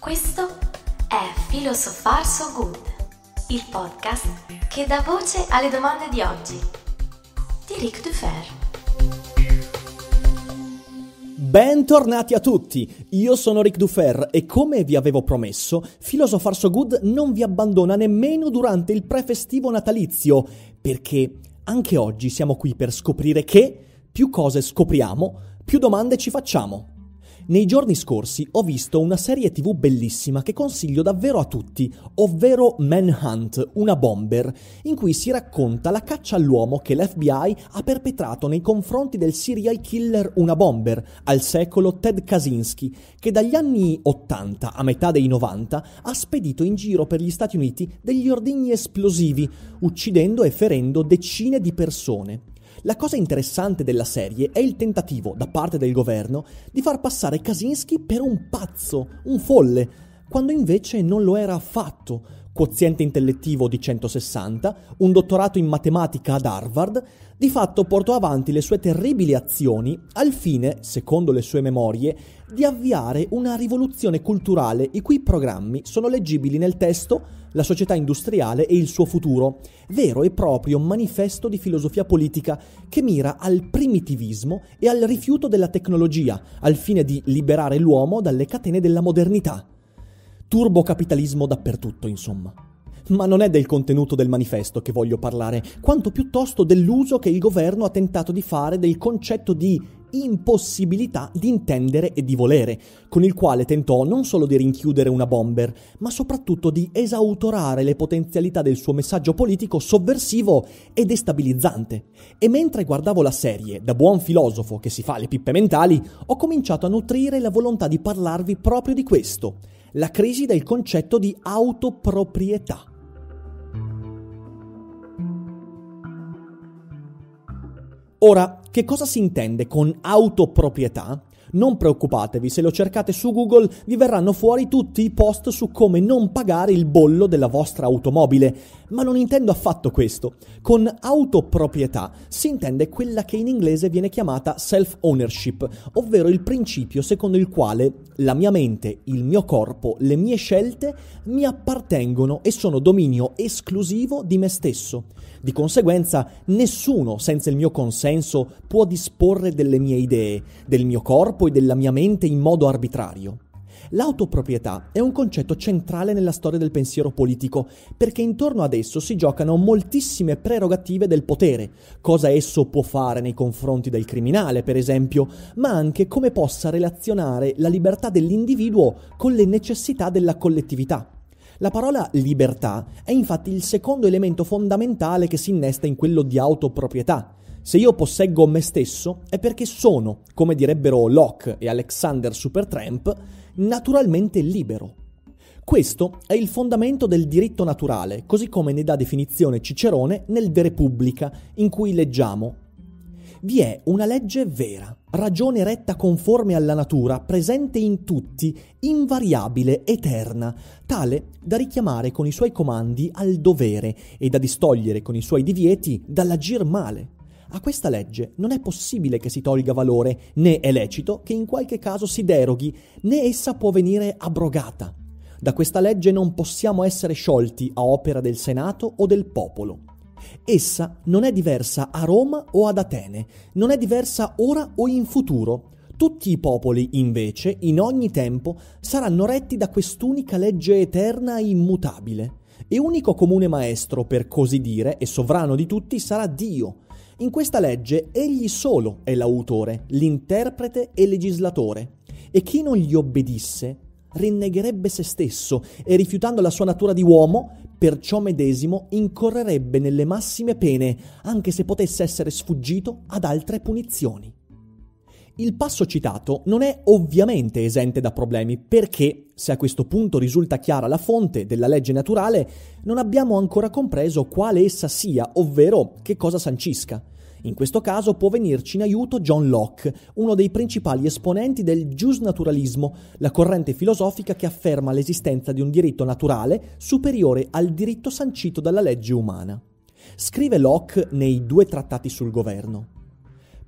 Questo è Philosopher So Good, il podcast che dà voce alle domande di oggi. Di Ric Dufer. Bentornati a tutti, io sono Ric Dufer e come vi avevo promesso, Philosopher So Good non vi abbandona nemmeno durante il prefestivo natalizio, perché anche oggi siamo qui per scoprire che più cose scopriamo, più domande ci facciamo. Nei giorni scorsi ho visto una serie tv bellissima che consiglio davvero a tutti, ovvero Manhunt, una bomber, in cui si racconta la caccia all'uomo che l'FBI ha perpetrato nei confronti del serial killer una bomber, al secolo Ted Kaczynski, che dagli anni 80 a metà dei 90 ha spedito in giro per gli Stati Uniti degli ordigni esplosivi, uccidendo e ferendo decine di persone. La cosa interessante della serie è il tentativo da parte del governo di far passare Kaczynski per un pazzo, un folle, quando invece non lo era affatto. Quoziente intellettivo di 160, un dottorato in matematica ad Harvard, di fatto portò avanti le sue terribili azioni al fine, secondo le sue memorie, di avviare una rivoluzione culturale i cui programmi sono leggibili nel testo La società industriale e il suo futuro, vero e proprio manifesto di filosofia politica che mira al primitivismo e al rifiuto della tecnologia, al fine di liberare l'uomo dalle catene della modernità. Turbocapitalismo dappertutto, insomma. Ma non è del contenuto del manifesto che voglio parlare, quanto piuttosto dell'uso che il governo ha tentato di fare del concetto di impossibilità di intendere e di volere, con il quale tentò non solo di rinchiudere una bomber, ma soprattutto di esautorare le potenzialità del suo messaggio politico sovversivo e destabilizzante. E mentre guardavo la serie, da buon filosofo che si fa le pippe mentali, ho cominciato a nutrire la volontà di parlarvi proprio di questo, la crisi del concetto di autoproprietà. Ora, che cosa si intende con autoproprietà? Non preoccupatevi, se lo cercate su Google vi verranno fuori tutti i post su come non pagare il bollo della vostra automobile. Ma non intendo affatto questo. Con autoproprietà si intende quella che in inglese viene chiamata self-ownership, ovvero il principio secondo il quale la mia mente, il mio corpo, le mie scelte mi appartengono e sono dominio esclusivo di me stesso. Di conseguenza, nessuno senza il mio consenso può disporre delle mie idee, del mio corpo, corpo e della mia mente in modo arbitrario. L'autoproprietà è un concetto centrale nella storia del pensiero politico, perché intorno ad esso si giocano moltissime prerogative del potere, cosa esso può fare nei confronti del criminale, per esempio, ma anche come possa relazionare la libertà dell'individuo con le necessità della collettività. La parola libertà è infatti il secondo elemento fondamentale che si innesta in quello di autoproprietà, se io posseggo me stesso è perché sono, come direbbero Locke e Alexander Supertramp, naturalmente libero. Questo è il fondamento del diritto naturale, così come ne dà definizione Cicerone nel De Repubblica, in cui leggiamo Vi è una legge vera, ragione retta conforme alla natura, presente in tutti, invariabile, eterna, tale da richiamare con i suoi comandi al dovere e da distogliere con i suoi divieti dall'agir male. A questa legge non è possibile che si tolga valore, né è lecito che in qualche caso si deroghi, né essa può venire abrogata. Da questa legge non possiamo essere sciolti a opera del Senato o del popolo. Essa non è diversa a Roma o ad Atene, non è diversa ora o in futuro. Tutti i popoli, invece, in ogni tempo, saranno retti da quest'unica legge eterna e immutabile. E unico comune maestro, per così dire, e sovrano di tutti sarà Dio, in questa legge egli solo è l'autore, l'interprete e legislatore, e chi non gli obbedisse rinnegherebbe se stesso e rifiutando la sua natura di uomo, perciò medesimo incorrerebbe nelle massime pene, anche se potesse essere sfuggito ad altre punizioni. Il passo citato non è ovviamente esente da problemi perché, se a questo punto risulta chiara la fonte della legge naturale, non abbiamo ancora compreso quale essa sia, ovvero che cosa sancisca. In questo caso può venirci in aiuto John Locke, uno dei principali esponenti del giusnaturalismo, la corrente filosofica che afferma l'esistenza di un diritto naturale superiore al diritto sancito dalla legge umana. Scrive Locke nei due trattati sul governo.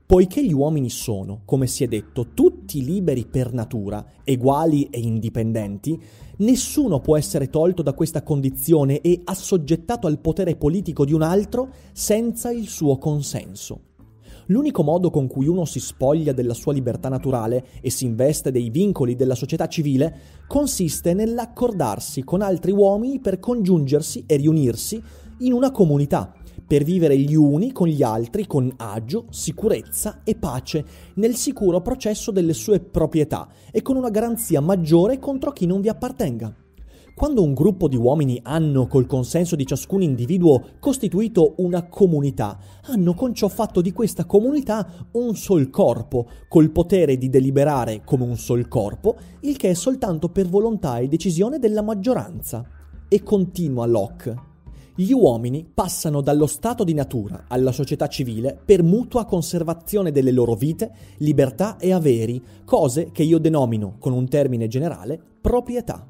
Poiché gli uomini sono, come si è detto, tutti liberi per natura, eguali e indipendenti, nessuno può essere tolto da questa condizione e assoggettato al potere politico di un altro senza il suo consenso. L'unico modo con cui uno si spoglia della sua libertà naturale e si investe dei vincoli della società civile consiste nell'accordarsi con altri uomini per congiungersi e riunirsi in una comunità per vivere gli uni con gli altri con agio, sicurezza e pace, nel sicuro processo delle sue proprietà e con una garanzia maggiore contro chi non vi appartenga. Quando un gruppo di uomini hanno, col consenso di ciascun individuo, costituito una comunità, hanno con ciò fatto di questa comunità un sol corpo, col potere di deliberare come un sol corpo, il che è soltanto per volontà e decisione della maggioranza. E continua Locke. Gli uomini passano dallo stato di natura alla società civile per mutua conservazione delle loro vite, libertà e averi, cose che io denomino, con un termine generale, proprietà.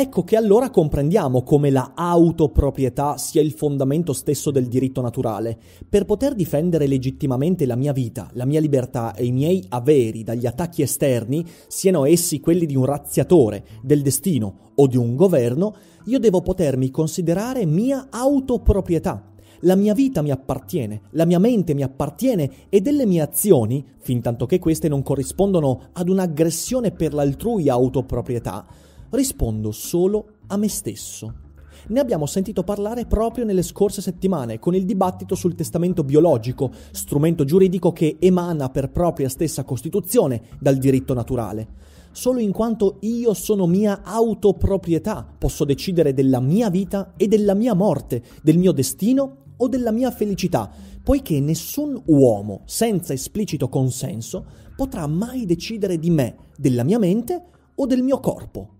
Ecco che allora comprendiamo come la autoproprietà sia il fondamento stesso del diritto naturale. Per poter difendere legittimamente la mia vita, la mia libertà e i miei averi dagli attacchi esterni, siano essi quelli di un razziatore, del destino o di un governo, io devo potermi considerare mia autoproprietà. La mia vita mi appartiene, la mia mente mi appartiene e delle mie azioni, fin tanto che queste non corrispondono ad un'aggressione per l'altrui autoproprietà, rispondo solo a me stesso. Ne abbiamo sentito parlare proprio nelle scorse settimane con il dibattito sul testamento biologico, strumento giuridico che emana per propria stessa Costituzione dal diritto naturale. Solo in quanto io sono mia autoproprietà posso decidere della mia vita e della mia morte, del mio destino o della mia felicità, poiché nessun uomo, senza esplicito consenso, potrà mai decidere di me, della mia mente o del mio corpo.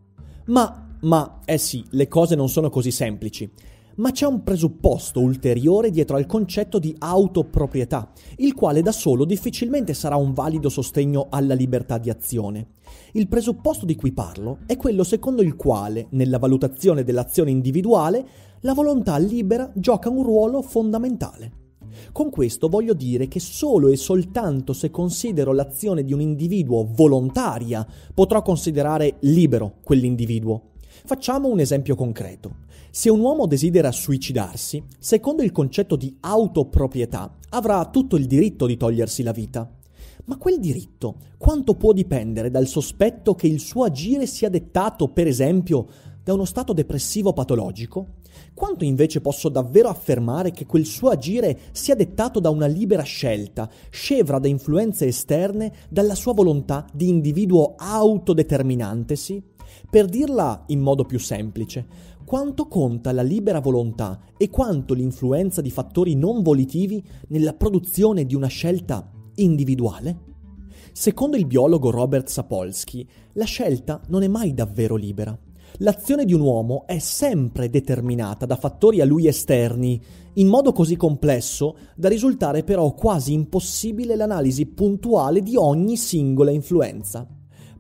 Ma, ma, eh sì, le cose non sono così semplici. Ma c'è un presupposto ulteriore dietro al concetto di autoproprietà, il quale da solo difficilmente sarà un valido sostegno alla libertà di azione. Il presupposto di cui parlo è quello secondo il quale, nella valutazione dell'azione individuale, la volontà libera gioca un ruolo fondamentale. Con questo voglio dire che solo e soltanto se considero l'azione di un individuo volontaria potrò considerare libero quell'individuo. Facciamo un esempio concreto. Se un uomo desidera suicidarsi, secondo il concetto di autoproprietà, avrà tutto il diritto di togliersi la vita. Ma quel diritto quanto può dipendere dal sospetto che il suo agire sia dettato, per esempio, da uno stato depressivo patologico? Quanto invece posso davvero affermare che quel suo agire sia dettato da una libera scelta, scevra da influenze esterne, dalla sua volontà di individuo autodeterminantesi? Per dirla in modo più semplice, quanto conta la libera volontà e quanto l'influenza di fattori non volitivi nella produzione di una scelta individuale? Secondo il biologo Robert Sapolsky, la scelta non è mai davvero libera l'azione di un uomo è sempre determinata da fattori a lui esterni, in modo così complesso da risultare però quasi impossibile l'analisi puntuale di ogni singola influenza.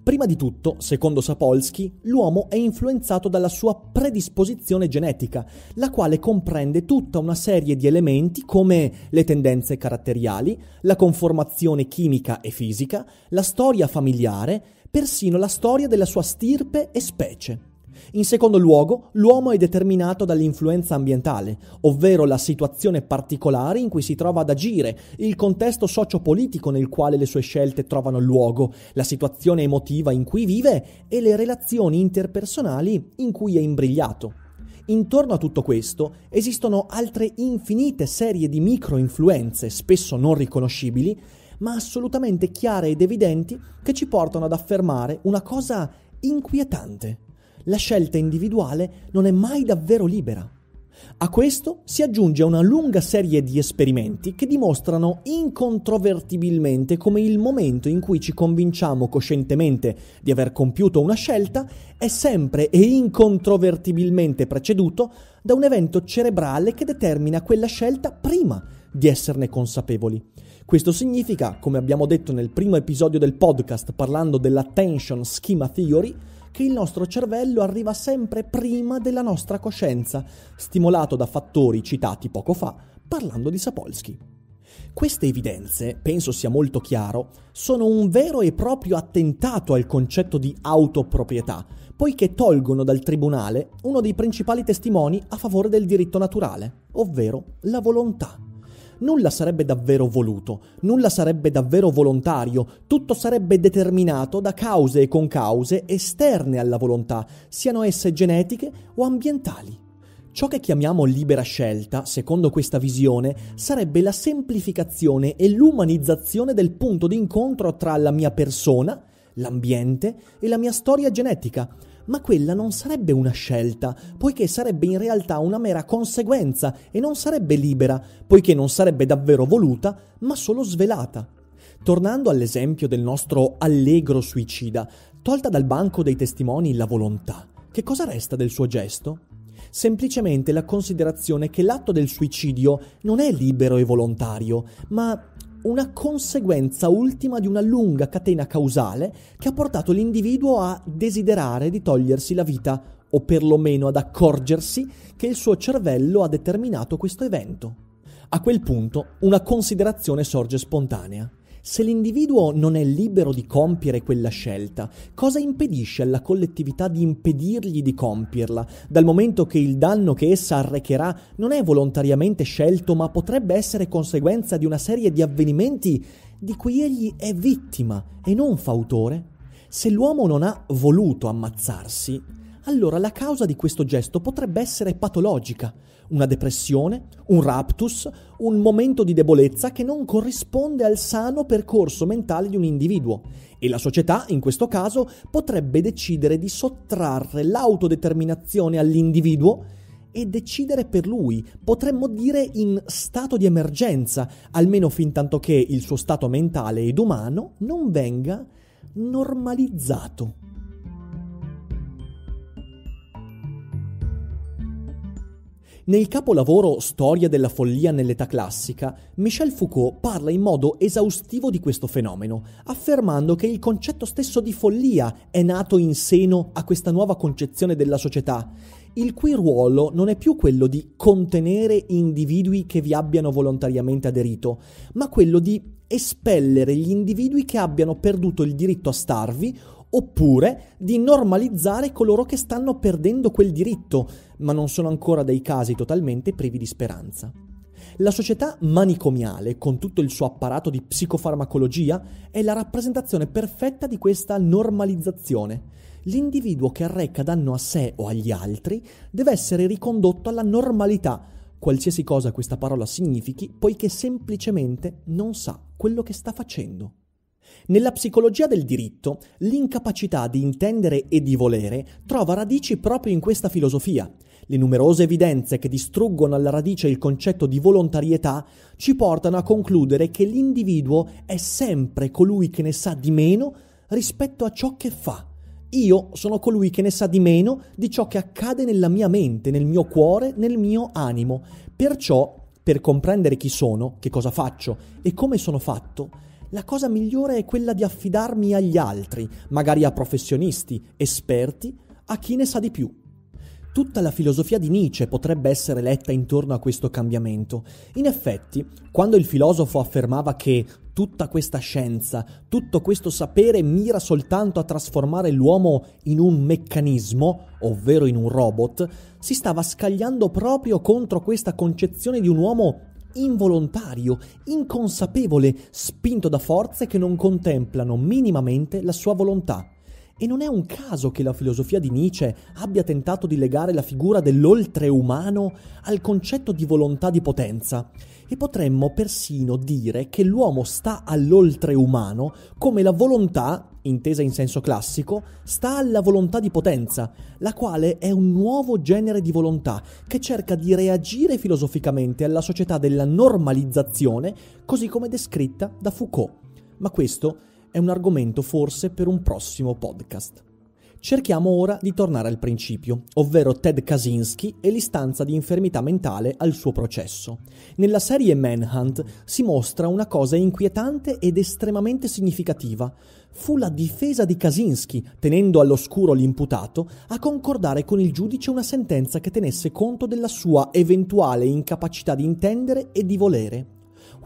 Prima di tutto, secondo Sapolsky, l'uomo è influenzato dalla sua predisposizione genetica, la quale comprende tutta una serie di elementi come le tendenze caratteriali, la conformazione chimica e fisica, la storia familiare, persino la storia della sua stirpe e specie. In secondo luogo, l'uomo è determinato dall'influenza ambientale, ovvero la situazione particolare in cui si trova ad agire, il contesto sociopolitico nel quale le sue scelte trovano luogo, la situazione emotiva in cui vive e le relazioni interpersonali in cui è imbrigliato. Intorno a tutto questo esistono altre infinite serie di microinfluenze, spesso non riconoscibili, ma assolutamente chiare ed evidenti, che ci portano ad affermare una cosa inquietante la scelta individuale non è mai davvero libera. A questo si aggiunge una lunga serie di esperimenti che dimostrano incontrovertibilmente come il momento in cui ci convinciamo coscientemente di aver compiuto una scelta è sempre e incontrovertibilmente preceduto da un evento cerebrale che determina quella scelta prima di esserne consapevoli. Questo significa, come abbiamo detto nel primo episodio del podcast parlando dell'attention schema theory, che il nostro cervello arriva sempre prima della nostra coscienza, stimolato da fattori citati poco fa parlando di Sapolsky. Queste evidenze, penso sia molto chiaro, sono un vero e proprio attentato al concetto di autoproprietà, poiché tolgono dal tribunale uno dei principali testimoni a favore del diritto naturale, ovvero la volontà nulla sarebbe davvero voluto, nulla sarebbe davvero volontario, tutto sarebbe determinato da cause e concause esterne alla volontà, siano esse genetiche o ambientali. Ciò che chiamiamo libera scelta, secondo questa visione, sarebbe la semplificazione e l'umanizzazione del punto d'incontro tra la mia persona, l'ambiente e la mia storia genetica, ma quella non sarebbe una scelta, poiché sarebbe in realtà una mera conseguenza e non sarebbe libera, poiché non sarebbe davvero voluta, ma solo svelata. Tornando all'esempio del nostro allegro suicida, tolta dal banco dei testimoni la volontà, che cosa resta del suo gesto? Semplicemente la considerazione che l'atto del suicidio non è libero e volontario, ma una conseguenza ultima di una lunga catena causale che ha portato l'individuo a desiderare di togliersi la vita, o perlomeno ad accorgersi che il suo cervello ha determinato questo evento. A quel punto una considerazione sorge spontanea. Se l'individuo non è libero di compiere quella scelta, cosa impedisce alla collettività di impedirgli di compierla, dal momento che il danno che essa arrecherà non è volontariamente scelto, ma potrebbe essere conseguenza di una serie di avvenimenti di cui egli è vittima e non fautore? Se l'uomo non ha voluto ammazzarsi, allora la causa di questo gesto potrebbe essere patologica, una depressione, un raptus, un momento di debolezza che non corrisponde al sano percorso mentale di un individuo e la società, in questo caso, potrebbe decidere di sottrarre l'autodeterminazione all'individuo e decidere per lui, potremmo dire in stato di emergenza, almeno fin tanto che il suo stato mentale ed umano non venga normalizzato. Nel capolavoro Storia della follia nell'età classica, Michel Foucault parla in modo esaustivo di questo fenomeno, affermando che il concetto stesso di follia è nato in seno a questa nuova concezione della società, il cui ruolo non è più quello di contenere individui che vi abbiano volontariamente aderito, ma quello di espellere gli individui che abbiano perduto il diritto a starvi oppure di normalizzare coloro che stanno perdendo quel diritto, ma non sono ancora dei casi totalmente privi di speranza. La società manicomiale, con tutto il suo apparato di psicofarmacologia, è la rappresentazione perfetta di questa normalizzazione. L'individuo che arreca danno a sé o agli altri deve essere ricondotto alla normalità, qualsiasi cosa questa parola significhi, poiché semplicemente non sa quello che sta facendo. Nella psicologia del diritto, l'incapacità di intendere e di volere trova radici proprio in questa filosofia, le numerose evidenze che distruggono alla radice il concetto di volontarietà ci portano a concludere che l'individuo è sempre colui che ne sa di meno rispetto a ciò che fa. Io sono colui che ne sa di meno di ciò che accade nella mia mente, nel mio cuore, nel mio animo. Perciò, per comprendere chi sono, che cosa faccio e come sono fatto, la cosa migliore è quella di affidarmi agli altri, magari a professionisti, esperti, a chi ne sa di più. Tutta la filosofia di Nietzsche potrebbe essere letta intorno a questo cambiamento. In effetti, quando il filosofo affermava che tutta questa scienza, tutto questo sapere mira soltanto a trasformare l'uomo in un meccanismo, ovvero in un robot, si stava scagliando proprio contro questa concezione di un uomo involontario, inconsapevole, spinto da forze che non contemplano minimamente la sua volontà. E non è un caso che la filosofia di Nietzsche abbia tentato di legare la figura dell'oltreumano al concetto di volontà di potenza. E potremmo persino dire che l'uomo sta all'oltreumano come la volontà, intesa in senso classico, sta alla volontà di potenza, la quale è un nuovo genere di volontà che cerca di reagire filosoficamente alla società della normalizzazione, così come descritta da Foucault. Ma questo è un argomento forse per un prossimo podcast. Cerchiamo ora di tornare al principio, ovvero Ted Kaczynski e l'istanza di infermità mentale al suo processo. Nella serie Manhunt si mostra una cosa inquietante ed estremamente significativa. Fu la difesa di Kaczynski, tenendo all'oscuro l'imputato, a concordare con il giudice una sentenza che tenesse conto della sua eventuale incapacità di intendere e di volere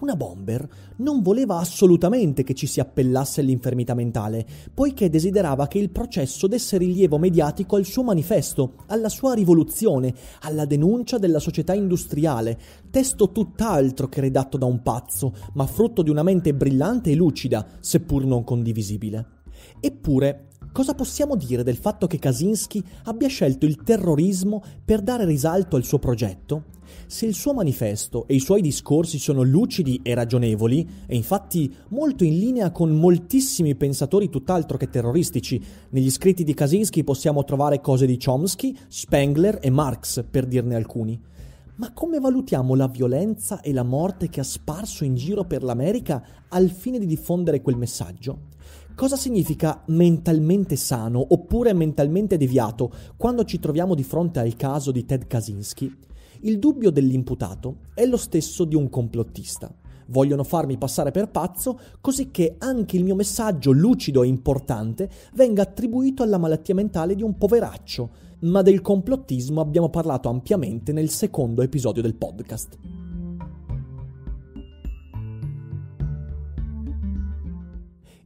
una bomber non voleva assolutamente che ci si appellasse all'infermità mentale, poiché desiderava che il processo desse rilievo mediatico al suo manifesto, alla sua rivoluzione, alla denuncia della società industriale, testo tutt'altro che redatto da un pazzo, ma frutto di una mente brillante e lucida, seppur non condivisibile. Eppure cosa possiamo dire del fatto che Kaczynski abbia scelto il terrorismo per dare risalto al suo progetto? Se il suo manifesto e i suoi discorsi sono lucidi e ragionevoli, e infatti molto in linea con moltissimi pensatori tutt'altro che terroristici, negli scritti di Kaczynski possiamo trovare cose di Chomsky, Spengler e Marx, per dirne alcuni. Ma come valutiamo la violenza e la morte che ha sparso in giro per l'America al fine di diffondere quel messaggio? Cosa significa mentalmente sano oppure mentalmente deviato quando ci troviamo di fronte al caso di Ted Kaczynski? Il dubbio dell'imputato è lo stesso di un complottista. Vogliono farmi passare per pazzo così che anche il mio messaggio lucido e importante venga attribuito alla malattia mentale di un poveraccio, ma del complottismo abbiamo parlato ampiamente nel secondo episodio del podcast.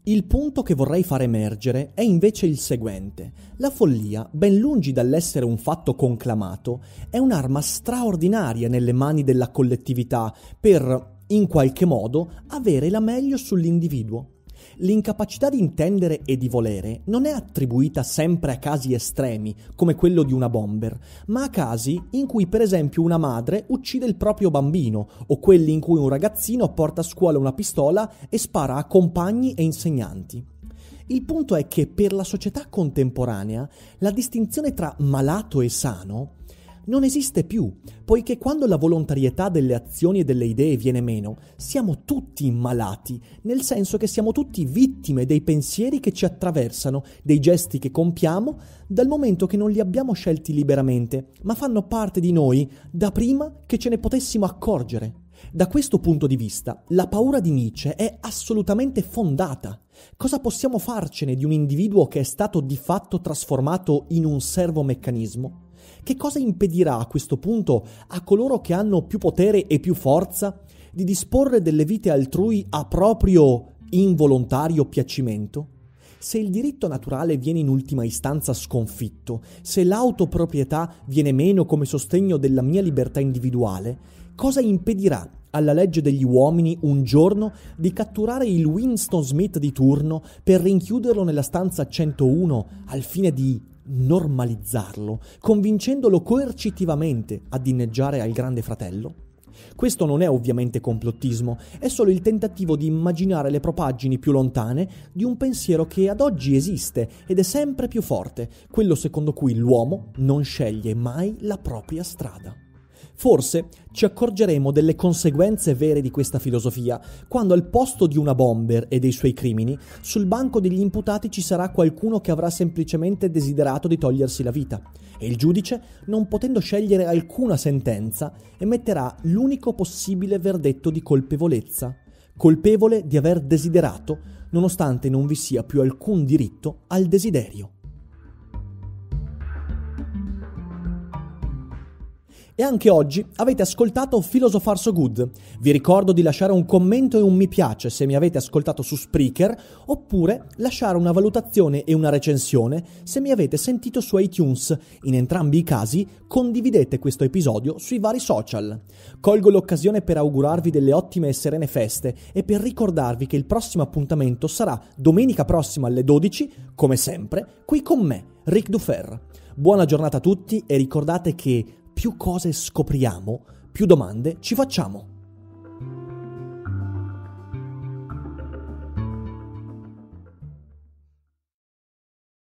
Il punto che vorrei far emergere è invece il seguente. La follia, ben lungi dall'essere un fatto conclamato, è un'arma straordinaria nelle mani della collettività per, in qualche modo, avere la meglio sull'individuo. L'incapacità di intendere e di volere non è attribuita sempre a casi estremi, come quello di una bomber, ma a casi in cui per esempio una madre uccide il proprio bambino o quelli in cui un ragazzino porta a scuola una pistola e spara a compagni e insegnanti. Il punto è che per la società contemporanea la distinzione tra malato e sano non esiste più, poiché quando la volontarietà delle azioni e delle idee viene meno, siamo tutti malati, nel senso che siamo tutti vittime dei pensieri che ci attraversano, dei gesti che compiamo, dal momento che non li abbiamo scelti liberamente, ma fanno parte di noi da prima che ce ne potessimo accorgere. Da questo punto di vista, la paura di Nietzsche è assolutamente fondata. Cosa possiamo farcene di un individuo che è stato di fatto trasformato in un servo meccanismo? Che cosa impedirà a questo punto a coloro che hanno più potere e più forza di disporre delle vite altrui a proprio involontario piacimento? Se il diritto naturale viene in ultima istanza sconfitto, se l'autoproprietà viene meno come sostegno della mia libertà individuale, cosa impedirà alla legge degli uomini un giorno di catturare il Winston Smith di turno per rinchiuderlo nella stanza 101 al fine di normalizzarlo, convincendolo coercitivamente ad inneggiare al Grande Fratello? Questo non è ovviamente complottismo, è solo il tentativo di immaginare le propaggini più lontane di un pensiero che ad oggi esiste ed è sempre più forte, quello secondo cui l'uomo non sceglie mai la propria strada. Forse ci accorgeremo delle conseguenze vere di questa filosofia, quando al posto di una bomber e dei suoi crimini, sul banco degli imputati ci sarà qualcuno che avrà semplicemente desiderato di togliersi la vita, e il giudice, non potendo scegliere alcuna sentenza, emetterà l'unico possibile verdetto di colpevolezza, colpevole di aver desiderato, nonostante non vi sia più alcun diritto al desiderio. E anche oggi avete ascoltato Philosopher So Good. Vi ricordo di lasciare un commento e un mi piace se mi avete ascoltato su Spreaker, oppure lasciare una valutazione e una recensione se mi avete sentito su iTunes. In entrambi i casi condividete questo episodio sui vari social. Colgo l'occasione per augurarvi delle ottime e serene feste e per ricordarvi che il prossimo appuntamento sarà domenica prossima alle 12, come sempre, qui con me, Rick Dufer. Buona giornata a tutti e ricordate che più cose scopriamo, più domande ci facciamo.